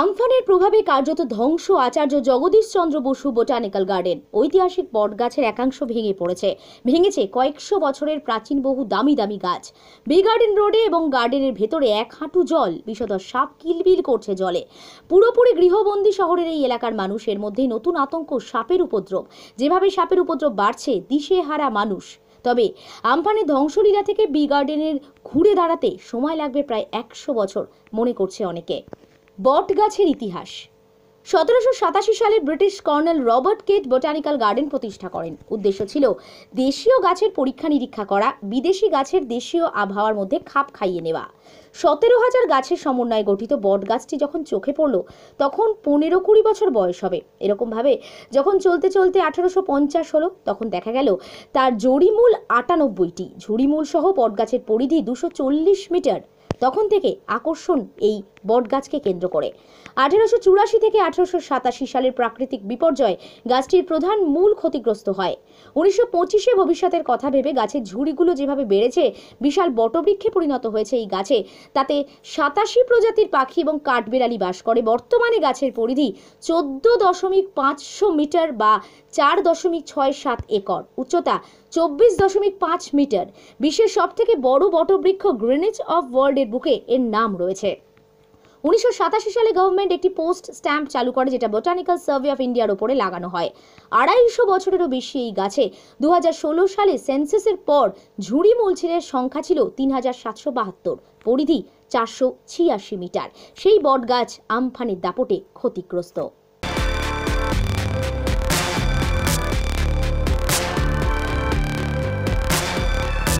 আমফানের প্রভাবে কার্যত ধ্বংস আচার্য জগদীশচন্দ্র বসু বোটানিক্যাল গার্ডেন ঐতিহাসিক বটগাছের একাংশ ভেঙে পড়েছে ভেঙেছে কয়েকশো বছরের প্রাচীন বহু দামি দামি গাছ বি গার্ডেন রোডে এবং গার্ডেনের ভেতরে এক হাঁটু জল বিশদ সাপ কিলবিল করছে জলে পুরোপুরি গৃহবন্দী শহরের এই এলাকার মানুষের মধ্যে নতুন আতঙ্ক সাপের উপদ্রব যেভাবে সাপের উপদ্রব বাড়ছে দিশেহারা মানুষ তবে আমফানের ধ্বংসলীলা থেকে বি গার্ডেনের ঘুরে দাঁড়াতে সময় লাগবে প্রায় একশো বছর মনে করছে অনেকে বটগাছের ইতিহাস সতেরোশো সাতাশি সালে British colonel Robert Kyd botanical garden প্রতিষ্ঠা করেন উদ্দেশ্য ছিল দেশীয় গাছের পরীক্ষা নিরীক্ষা করা বিদেশি গাছের দেশীয় আবহাওয়ার মধ্যে খাপ খাইয়ে নেওয়া সতেরো হাজার গাছের সমন্বয়ে গঠিত বট গাছটি যখন চোখে পড়ল তখন পনেরো কুড়ি বছর বয়স হবে এরকমভাবে যখন চলতে চলতে আঠেরোশো পঞ্চাশ হলো তখন দেখা গেল তার জড়িমূল আটানব্বইটি ঝুড়িমূল সহ বট গাছের পরিধি দুশো চল্লিশ মিটার তখন থেকে আকর্ষণ এই বটগাছকে কেন্দ্র করে আঠেরোশো চুরাশি থেকে আঠেরোশো সাতাশি সালের প্রাকৃতিক বিপর্যয়ে গাছটির প্রধান মূল ক্ষতিগ্রস্ত হয় উনিশশো পঁচিশে ভবিষ্যতের কথা ভেবে গাছের ঝুড়িগুলো যেভাবে বেড়েছে বিশাল বটবৃক্ষে পরিণত হয়েছে এই গাছে তাতে সাতাশি প্রজাতির পাখি এবং কাঠবেড়ালি বাস করে বর্তমানে গাছের পরিধি চোদ্দ দশমিক পাঁচশো মিটার বা চার দশমিক ছয় সাত একর উচ্চতা চব্বিশ দশমিক পাঁচ মিটার বিশ্বের সবথেকে বড় বটবৃক্ষ গ্রেনেজ অফ ওয়ার্ল্ডের বুকে এর নাম রয়েছে উনিশশো সালে গভর্নমেন্ট একটি পোস্ট স্ট্যাম্প চালু করে যেটা বোটানিক্যাল সার্ভে অফ ইন্ডিয়ার ওপরে লাগানো হয় আড়াইশো বছরেরও বেশি এই গাছে দু সালে সেন্সেসের পর ঝুড়ি মূলছিলের সংখ্যা ছিল তিন হাজার সাতশো বাহাত্তর পরিধি চারশো ছিয়াশি মিটার সেই বটগাছ আমফানের দাপটে ক্ষতিগ্রস্ত